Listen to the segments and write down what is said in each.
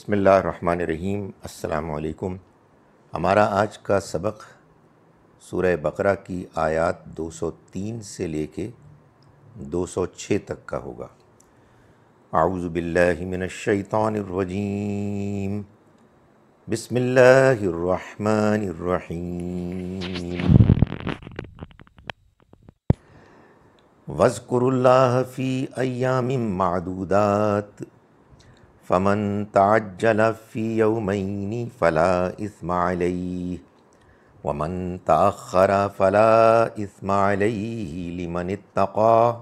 बसमीम् अल्लाम हमारा आज का सबक सूर बकरा की आयत 203 से लेके 206 तक का होगा आउज़ बसमीम वज़कुरुल्लाह फ़ी अयाम मादूदात فمن تعجل في يومين فلا إثم عليه ومن تأخر فلا إثم عليه لمن اتقى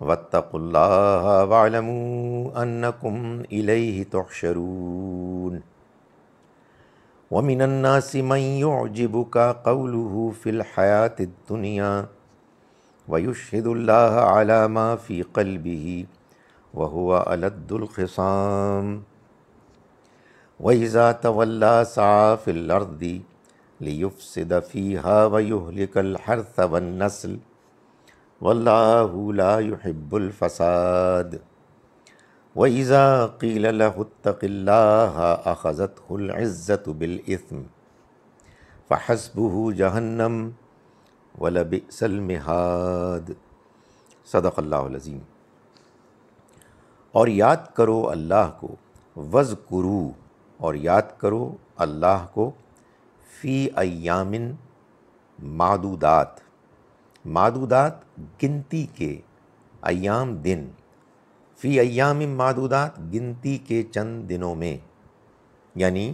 واتقوا الله واعلموا أنكم إليه تحشرون ومن الناس من يعجبك قوله في الحياة الدنيا ويشهد الله على ما في قلبه व हुआ अलद्दुल्खसाम वहीज़ा तवल्ला साफ़िलर्दी लियुफ़िदफ़ीहा वयुहलिकल हर्थ वनस्ल वल्लाबुलफ़साद वईज़ा क़ील्ला अख़ज़त हुल्ज़त बिलस्म फ़हसबू जहन्नम वलबिसलमहाद सदक़ल्लाज़ीम और याद करो अल्लाह को वज़ कुरू और याद करो अल्लाह को फ़ी अयामिन मादूदात मादूदात गिनती के अयाम दिन फ़ी अयामिन मादूदात गिनती के चंद दिनों में यानी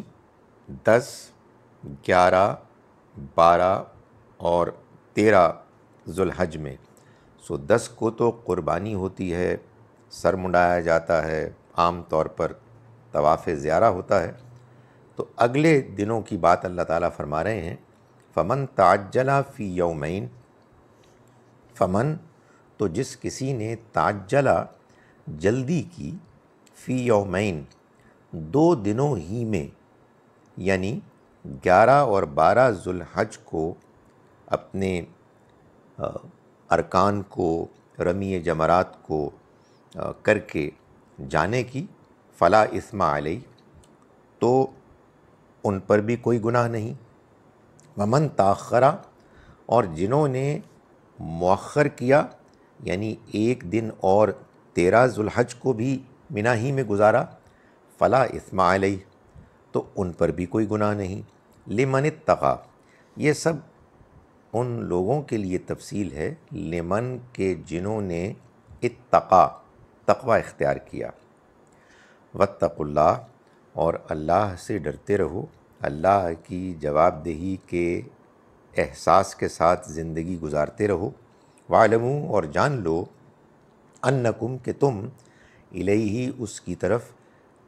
दस ग्यारह बारह और तेरह जुलहज में सो दस को तो क़ुरबानी होती है सर मुंडाया जाता है आम तौर पर तवाफ़ ज़्यारा होता है तो अगले दिनों की बात अल्लाह ताला फरमा रहे हैं फ़मन ताजला फ़ी यौमैन फ़मन तो जिस किसी ने ताजला जल्दी की फ़ी यौमैन दो दिनों ही में यानी ग्यारह और बारह जुलहज को अपने अरकान को रमी जमरात को करके जाने की फ़ला इसमा आलई तो उन पर भी कोई गुनाह नहीं वमन ताखरा और जिन्होंने मौखर किया यानी एक दिन और तेरह जुलहज को भी मिना ही में गुजारा फ़ला इसमा आलई तो उन पर भी कोई गुनाह नहीं लिमन तगा ये सब उन लोगों के लिए तफसील है लेमन के जिन्होंने इतका तकवा इख्तियार किया वत्तकुल्ला और अल्लाह से डरते रहो अल्लाह की जवाबदेही के एहसास के साथ ज़िंदगी गुजारते रहो वालमू और जान लो अन्नकुम कि तुम इलेही उसकी तरफ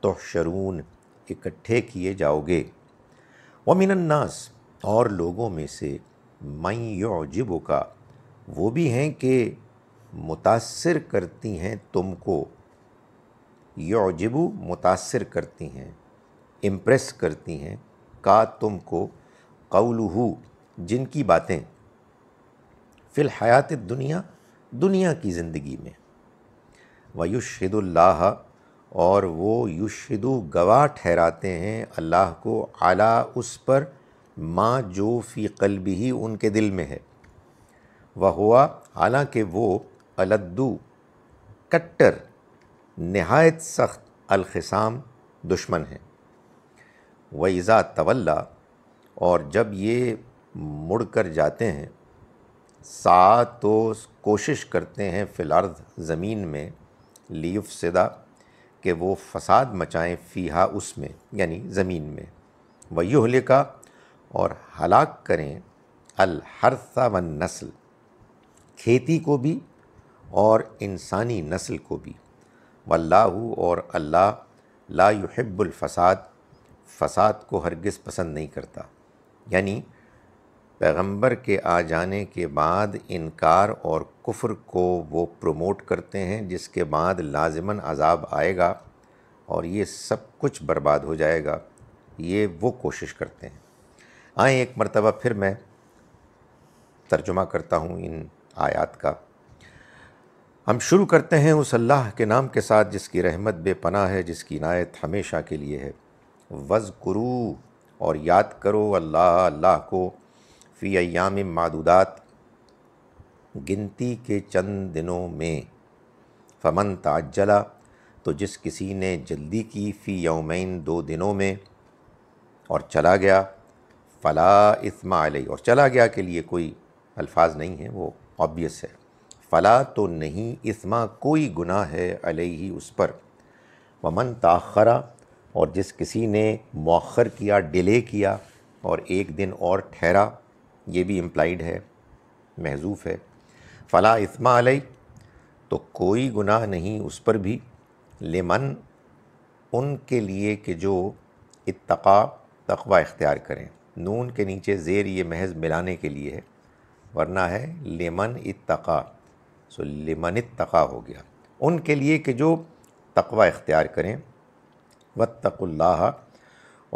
तोहशरून इकट्ठे किए जाओगे वमिनन्नास और लोगों में से मई युजिबो का वो भी हैं कि मुतासर करती हैं तुमको योजबू मुतासर करती हैं इम्प्रेस करती हैं का तुमको कौलहू जिनकी बातें फिल हयात दुनिया दुनिया की ज़िंदगी में वयुशदुल्लाह और वो युशदु गवाह ठहराते हैं अल्लाह को आला उस पर माँ जो फ़ी भी ही उनके दिल में है वह हुआ हालांकि वो अलद्दू कट्टर नहायत सख्त अलखसाम दुश्मन हैं वईज़ा तवल्ला और जब ये मुड़ कर जाते हैं सा तो कोशिश करते हैं फ़िलर्द ज़मीन में लीफ सदा कि वो फसाद मचाएं फ़ीहा उसमें यानी ज़मीन में वही का और हलाक करें अलहरसा वन नस्ल खेती को भी और इंसानी नस्ल को भी वल्लाहु और अल्लाह ला युहिब्बुल फसाद फसाद को हरगिज़ पसंद नहीं करता यानी पैगंबर के आ जाने के बाद इनकार और कुफ्र को वो प्रमोट करते हैं जिसके बाद लाजमन अजाब आएगा और ये सब कुछ बर्बाद हो जाएगा ये वो कोशिश करते हैं आए एक मरतबा फिर मैं तर्जुमा करता हूँ इन आयात का हम शुरू करते हैं उस अल्लाह के नाम के साथ जिसकी रहमत बेपना है जिसकी नायत हमेशा के लिए है वज़ करू और याद करो अल्लाह अल्लाह को फ़ी अयाम मादूदात गिनती के चंद दिनों में फमन ताजला तो जिस किसी ने जल्दी की फ़ी यौमैन दो दिनों में और चला गया फ़ला इसमा और चला गया के लिए कोई अल्फाज नहीं है वो ऑबियस है फ़ला तो नहीं इसमा कोई गुनाह है ही उस पर वमन ताखरा और जिस किसी ने मौखर किया डिले किया और एक दिन और ठहरा ये भी इम्प्लाइड है महजूफ़ है फ़ला इसमा अलई तो कोई गुनाह नहीं उस पर भी लेमन उनके लिए कि जो इतका तकवा इख्तियार करें नून के नीचे ज़ेर ये महज मिलाने के लिए है वरना है लेमन इतका सो लिमन तक़ा हो गया उनके लिए कि जो तकवा इख्तियार करें व वत्तकुल्लाह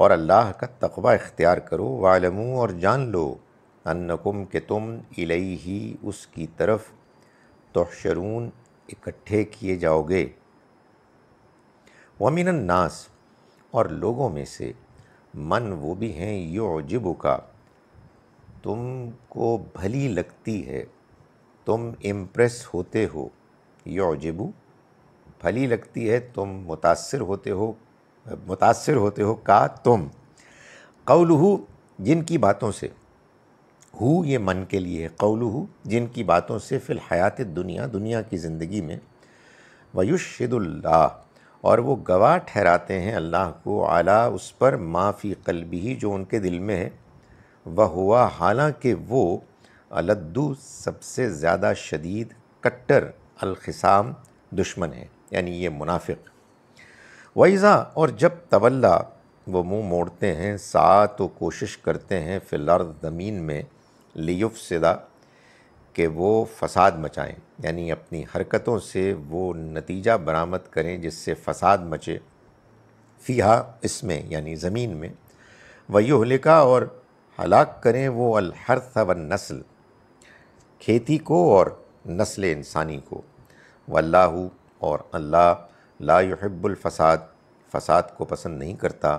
और अल्लाह का तकवा इख्तियार करो वालमू और जान लो अन्नकुम के तुम ही उसकी तरफ तोशरून इकट्ठे किए जाओगे वमिन नास और लोगों में से मन वो भी हैं यो जिबु का तुमको भली लगती है तुम इम्प्रेस होते हो योजिबू भली लगती है तुम मुतासर होते हो मुतासर होते हो का तुम कौलहू जिनकी बातों से हु ये मन के लिए है कौलहू जिनकी बातों से फिल हयात दुनिया दुनिया की ज़िंदगी में वयुशिदुल्ला और वो गवाह ठहराते हैं अल्लाह को आला उस पर माफ़ी कल्बी जो उनके दिल में है वह हुआ हालांकि वो अलद्दू सबसे ज़्यादा शदीद कट्टर अलखसाम दुश्मन है यानी ये मुनाफिक वैज़ा और जब तवल्ला वो मुंह मोड़ते हैं साथ तो कोशिश करते हैं फ़िलर ज़मीन में लियुफ सदा कि वो फसाद मचाएं यानी अपनी हरकतों से वो नतीजा बरामद करें जिससे फसाद मचे फ़िया इसमें यानी ज़मीन में वयुहलिका और हलाक करें वो अलहरथ व नस्ल खेती को और नस्ल इंसानी को वल्लाह और अल्लाह ला फसाद फ़साद को पसंद नहीं करता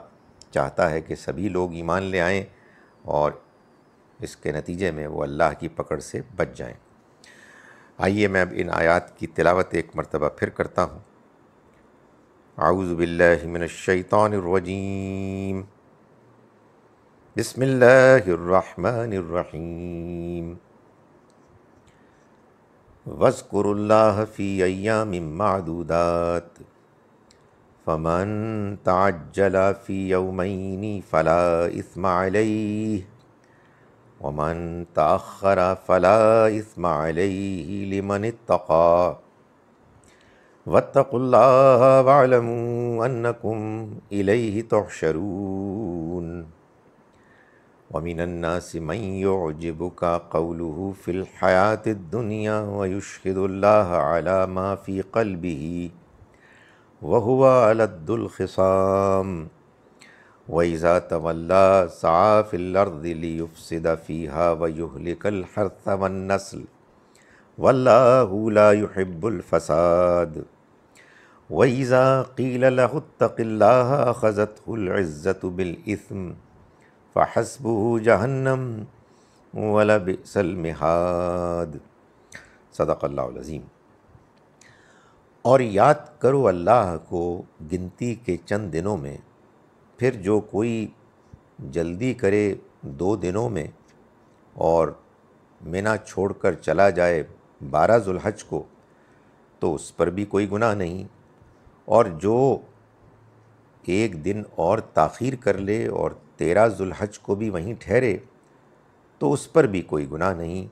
चाहता है कि सभी लोग ईमान ले आएँ और इसके नतीजे में वो अल्लाह की पकड़ से बच जाएं। आइए मैं अब इन आयात की तिलावत एक मरतबा फिर करता हूँ आउज़बिल्लिमिनशैतानरजीम बसमिल्लर واذكروا الله في أيام معدودات فمن تعجل في يومين فلا إثم عليه ومن تأخر فلا إثم عليه لمن اتقى واتقوا الله واعلموا أنكم إليه تحشرون वमिनन्नासिमय्युअजिबुक कौलुहु फ़िल हयात दुनिया वयुशहिदुल्लाह अला मा फ़ी कल्बिही वहुवा अलद्दुलखिसाम वैज़ा तवल्ला साफ़िलर्दिलियुफ़सिद फ़ीहा वयुहलिकल हर्थ वन्नस्ल वल्लाहुला युहिब्बुलफ़साद वैज़ा क़ील लहुत्तक़िल्लाह ख़ज़तहुल इज़्ज़तु बिल इस्म फसबू जहन्नम वलबिसलमहाद सदाक़ल्लाज़ीम और याद करो अल्लाह को गिनती के चंद दिनों में फिर जो कोई जल्दी करे दो दिनों में और मिना छोड़कर चला जाए बारह जुल्हज को तो उस पर भी कोई गुनाह नहीं और जो एक दिन और ताखीर कर ले और तेरह जुल्हज को भी वहीं ठहरे तो उस पर भी कोई गुनाह नहीं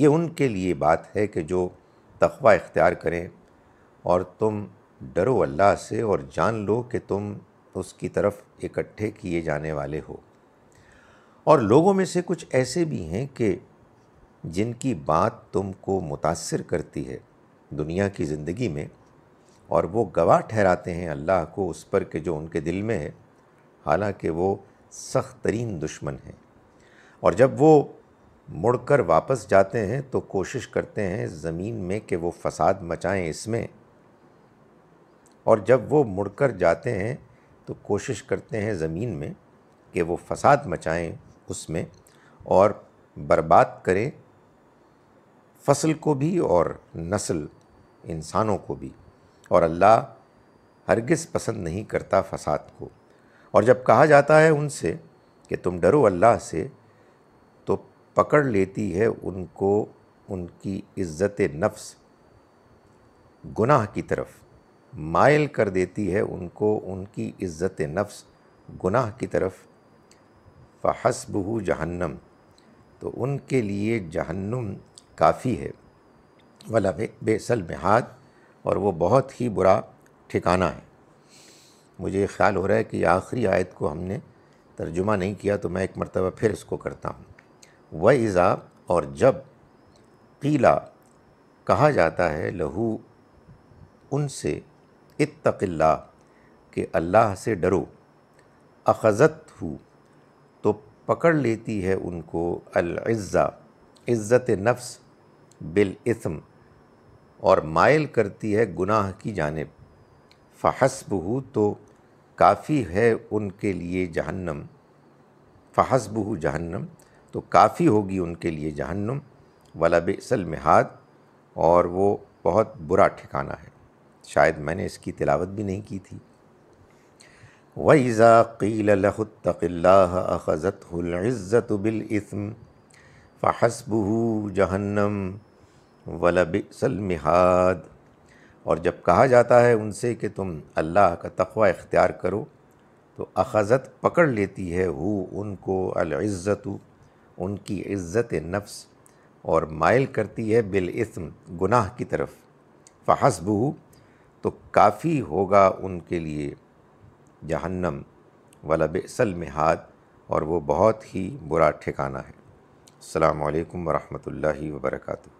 ये उनके लिए बात है कि जो तखवा इख्तियार करें और तुम डरो अल्लाह से और जान लो कि तुम उसकी तरफ इकट्ठे किए जाने वाले हो और लोगों में से कुछ ऐसे भी हैं कि जिनकी बात तुमको मुतासर करती है दुनिया की ज़िंदगी में और वो गवाह ठहराते हैं अल्लाह को उस पर कि जो उनके दिल में है हालांकि वो सख्त तरीन दुश्मन हैं और जब वो मुड़कर वापस जाते हैं तो कोशिश करते हैं ज़मीन में कि वो फसाद मचाएं इसमें और जब वो मुड़कर जाते हैं तो कोशिश करते हैं ज़मीन में कि वो फसाद मचाएं उसमें और बर्बाद करें फसल को भी और नस्ल इंसानों को भी और अल्लाह हरगिज़ पसंद नहीं करता फसाद को और जब कहा जाता है उनसे कि तुम डरो अल्लाह से तो पकड़ लेती है उनको उनकी इज़्ज़त नफ्स गुनाह की तरफ मायल कर देती है उनको उनकी इज़्ज़त नफ्स गुनाह की तरफ फसबू जहन्नम तो उनके लिए जहन्नम काफ़ी है वाला बेसल बेहद और वो बहुत ही बुरा ठिकाना है मुझे ख्याल हो रहा है कि आखिरी आयत को हमने तर्जुमा नहीं किया तो मैं एक मरतबा फिर इसको करता हूँ व इज़ा और जब पीला कहा जाता है लहू उनसे इतकल्ला के अल्लाह से डरो अखज़त हु तो पकड़ लेती है उनको अल्ज़ा इज़्ज़त नफ्स बिल इसम और मायल करती है गुनाह की जानब फ़हसब तो काफ़ी है उनके लिए जहन्नम फ़हसबहू जहन्नम तो काफ़ी होगी उनके लिए जहन्नम बेसल मिहाद और वो बहुत बुरा ठिकाना है शायद मैंने इसकी तिलावत भी नहीं की थी वईज़ा कील लहुतकल्ला हुज़त हुल्ज़त बिलस्म फ़हसबहू जहन्नम वलबिसल मिहाद और जब कहा जाता है उनसे कि तुम अल्लाह का तखवा इख्तियार करो तो अखज़त पकड़ लेती है हु उनको अलज़्ज़त उनकी इज़्ज़त नफ्स और मायल करती है बिलस्म गुनाह की तरफ फ़हसबू तो काफ़ी होगा उनके लिए जहन्नम वाला बेसल में हाथ और वो बहुत ही बुरा ठिकाना है अल्लाम वरहमल वर्का